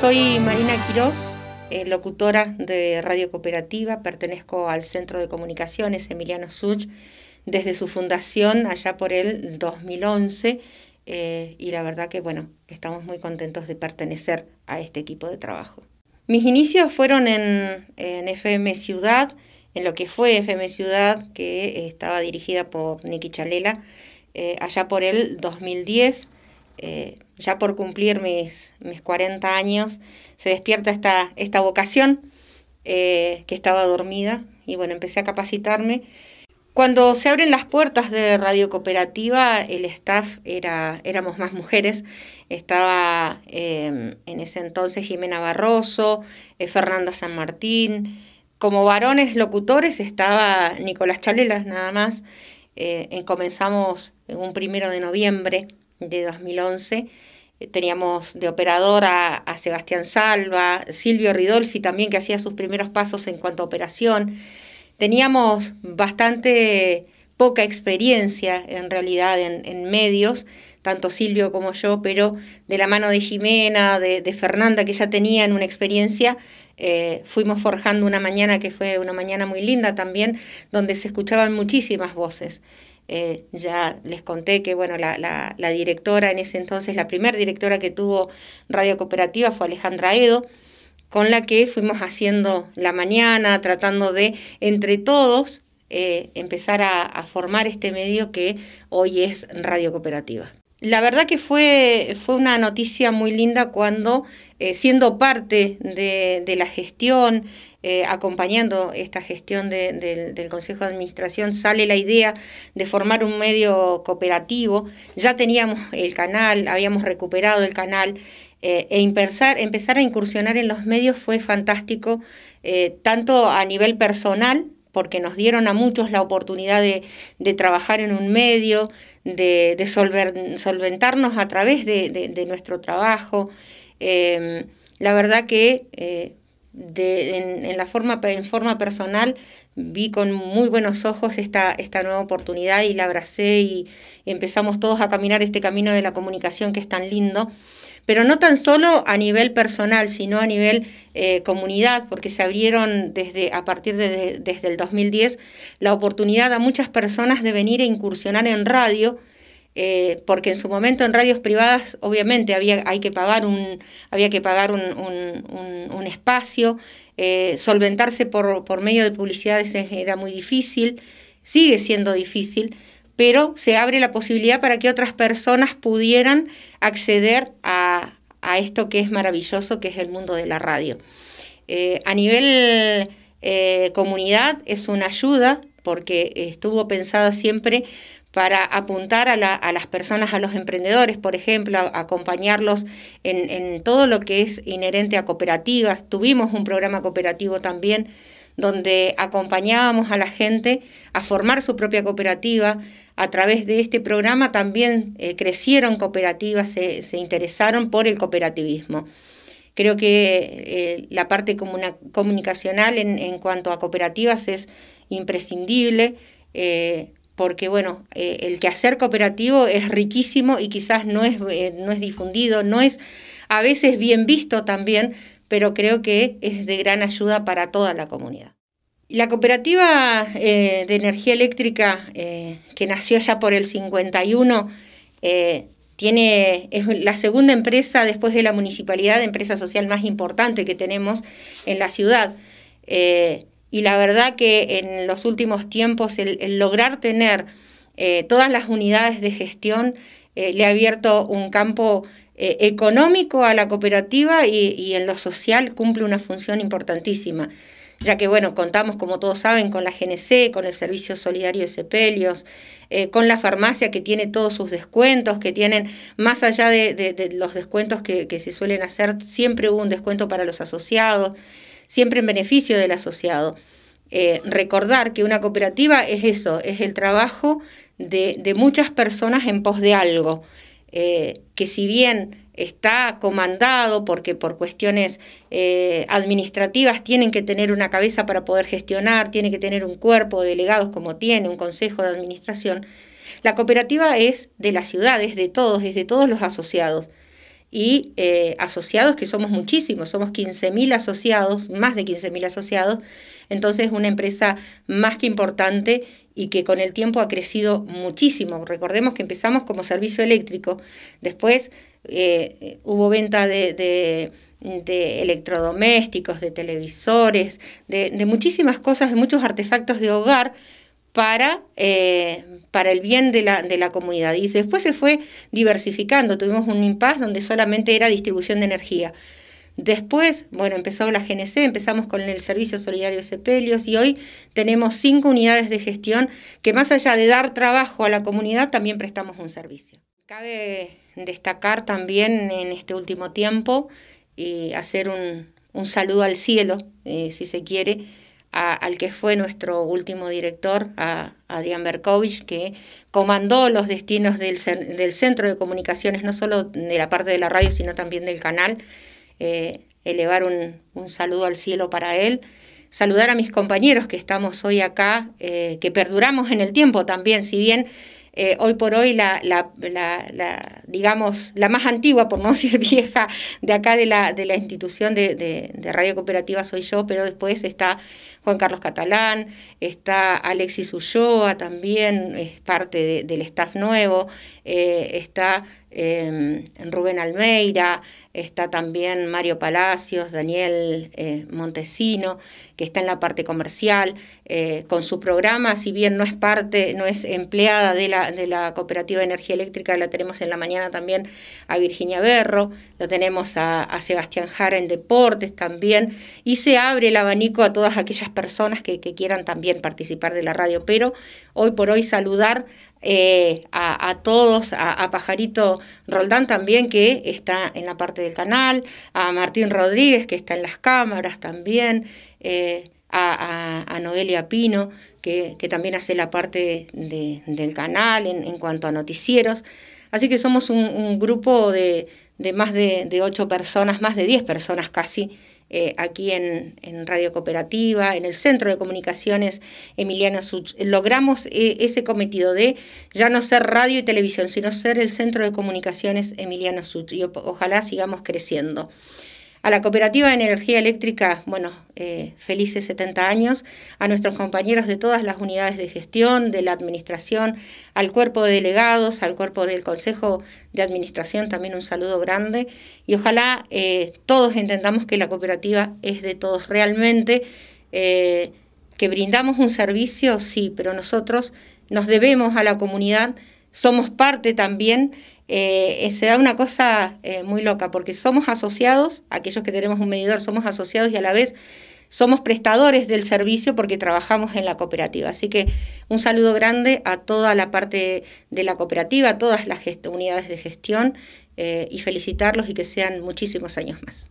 Soy Marina Quiroz, eh, locutora de Radio Cooperativa, pertenezco al Centro de Comunicaciones Emiliano Such desde su fundación allá por el 2011 eh, y la verdad que bueno, estamos muy contentos de pertenecer a este equipo de trabajo. Mis inicios fueron en, FM Ciudad, en lo que fue FM Ciudad, que estaba dirigida por Nicky Chalela, eh, allá por el 2010 ya por cumplir mis, mis 40 años, se despierta esta, esta vocación eh, que estaba dormida y bueno, empecé a capacitarme. Cuando se abren las puertas de Radio Cooperativa, el staff era, éramos más mujeres. Estaba em, en ese entonces Jimena Barroso, eh, Fernanda San Martín. Como varones locutores estaba Nicolás Chalelas nada más. Eh, comenzamos en un primero de noviembre de 2011 eh, teníamos de operadora a, Sebastián Salva, Silvio Ridolfi también que hacía sus primeros pasos en cuanto a operación. Teníamos bastante poca experiencia en realidad en, medios, tanto Silvio como yo, pero de la mano de Jimena, de, Fernanda, que ya tenían una experiencia, eh, fuimos forjando una mañana que fue una mañana muy linda también, donde se escuchaban muchísimas voces. Eh, ya les conté que bueno, la, la, directora en ese entonces, la primera directora que tuvo Radio Cooperativa fue Alejandra Edo, con la que fuimos haciendo la mañana, tratando de entre todos eh, empezar a formar este medio que hoy es Radio Cooperativa la verdad que fue, fue una noticia muy linda cuando, eh, siendo parte de, la gestión, eh, acompañando esta gestión del, Consejo de Administración, sale la idea de formar un medio cooperativo. Ya teníamos el canal, habíamos recuperado el canal. Eh, e empezar, empezar a incursionar en los medios fue fantástico, tanto a nivel personal porque nos dieron a muchos la oportunidad de, trabajar en un medio, de, solventarnos a través de, nuestro trabajo. Em, la verdad que eh, en, la forma, en forma personal vi con muy buenos ojos esta, esta nueva oportunidad y la abracé y empezamos todos a caminar este camino de la comunicación que es tan lindo pero no tan solo a nivel personal, sino a nivel eh, comunidad, porque se abrieron desde, a partir de, desde el 2010 la oportunidad a muchas personas de venir e incursionar en radio, eh, porque en su momento en radios privadas obviamente había, hay que pagar un, había que pagar un, espacio, eh, solventarse por, por medio de publicidades era muy difícil, sigue siendo difícil, pero se abre la posibilidad para que otras personas pudieran acceder a, esto que es maravilloso, que es el mundo de la radio. Eh, a nivel eh, comunidad es una ayuda porque estuvo pensada siempre para apuntar a, las personas, a los emprendedores, por ejemplo, acompañarlos en, todo lo que es inherente a cooperativas. Tuvimos un programa cooperativo también donde acompañábamos a la gente a formar su propia cooperativa, a través de este programa también eh, crecieron cooperativas, se, interesaron por el cooperativismo. Creo que eh, la parte comunicacional en, cuanto a cooperativas es imprescindible. Eh, porque bueno, el quehacer cooperativo es riquísimo y quizás no es, no es difundido, no es a veces bien visto también, pero creo que es de gran ayuda para toda la comunidad. La cooperativa eh, de energía eléctrica, eh, que nació ya por el 51, eh, tiene, es la segunda empresa después de la municipalidad, empresa social más importante que tenemos en la ciudad. y la verdad que en los últimos tiempos el, lograr tener todas las unidades de gestión le ha abierto un campo económico a la cooperativa y en lo social cumple una función importantísima ya que bueno, contamos como todos saben con la GNC, con el Servicio Solidario de Sepelios, eh, con la farmacia que tiene todos sus descuentos, que tienen, más allá de, los descuentos que, se suelen hacer, siempre hubo un descuento para los asociados, siempre en beneficio del asociado. Eh, recordar que una cooperativa es eso, es el trabajo de, muchas personas en pos de algo, eh, que si bien está comandado porque por cuestiones eh, administrativas tienen que tener una cabeza para poder gestionar, tiene que tener un cuerpo de delegados como tiene, un consejo de administración. La cooperativa es de las ciudades, de todos, es de todos los asociados y eh, asociados, que somos muchísimos, somos 15.000 asociados, más de 15.000 asociados, entonces es una empresa más que importante y que con el tiempo ha crecido muchísimo. Recordemos que empezamos como servicio eléctrico, después eh, hubo venta de, electrodomésticos, de televisores, de muchísimas cosas, de muchos artefactos de hogar eh, para, el bien de la, comunidad. Y después se fue diversificando, tuvimos un impasse donde solamente era distribución de energía. Después, bueno, empezó la GNC, empezamos con el Servicio Solidario Cepelios, y hoy tenemos cinco unidades de gestión que más allá de dar trabajo a la comunidad, también prestamos un servicio. Cabe destacar también en este último tiempo y eh, hacer un, saludo al cielo, eh, si se quiere, al que fue nuestro último director, a Adrián Berkovich, que comandó los destinos del, Centro de Comunicaciones, no solo de la parte de la radio, sino también del canal. Eh, elevar un saludo al cielo para él saludar a mis compañeros que estamos hoy acá, eh, que perduramos en el tiempo también, si bien eh, hoy por hoy la, digamos, la más antigua, por no decir vieja, de acá de la, de la institución de, Radio Cooperativa soy yo, pero después está Juan Carlos Catalán, está Alexis Ulloa también, es parte del staff nuevo, eh, está em, Rubén Almeida, está también Mario Palacios, Daniel Montesino, que está en la parte comercial, eh, con su programa, si bien no es parte, no es empleada de la, de la Cooperativa de Energía Eléctrica, la tenemos en la mañana también a Virginia Berro, lo tenemos a, Sebastián Jara en Deportes también, y se abre el abanico a todas aquellas personas que, quieran también participar de la radio, pero hoy por hoy saludar eh, a, todos, a, Pajarito Roldán también, que está en la parte del canal, a Martín Rodríguez, que está en las cámaras también, eh, a, Noelia Pino, que, también hace la parte del canal en, cuanto a noticieros. Así que somos un, grupo de, más de, ocho personas, más de diez personas casi, eh, aquí en, Radio Cooperativa, en el Centro de Comunicaciones Emiliano Such. Logramos eh, ese cometido de ya no ser radio y televisión, sino ser el Centro de Comunicaciones Emiliano Such. Y ojalá sigamos creciendo. A la Cooperativa de Energía Eléctrica, bueno, eh, felices 70 años, a nuestros compañeros de todas las unidades de gestión, de la administración, al cuerpo de delegados, al cuerpo del Consejo de Administración, también un saludo grande. Y ojalá eh, todos entendamos que la cooperativa es de todos realmente, eh, que brindamos un servicio, sí, pero nosotros nos debemos a la comunidad, somos parte también eh, eh, se da una cosa eh, muy loca, porque somos asociados, aquellos que tenemos un medidor somos asociados y a la vez somos prestadores del servicio porque trabajamos en la cooperativa. Así que un saludo grande a toda la parte de la cooperativa, a todas las unidades de gestión y felicitarlos y que sean muchísimos años más.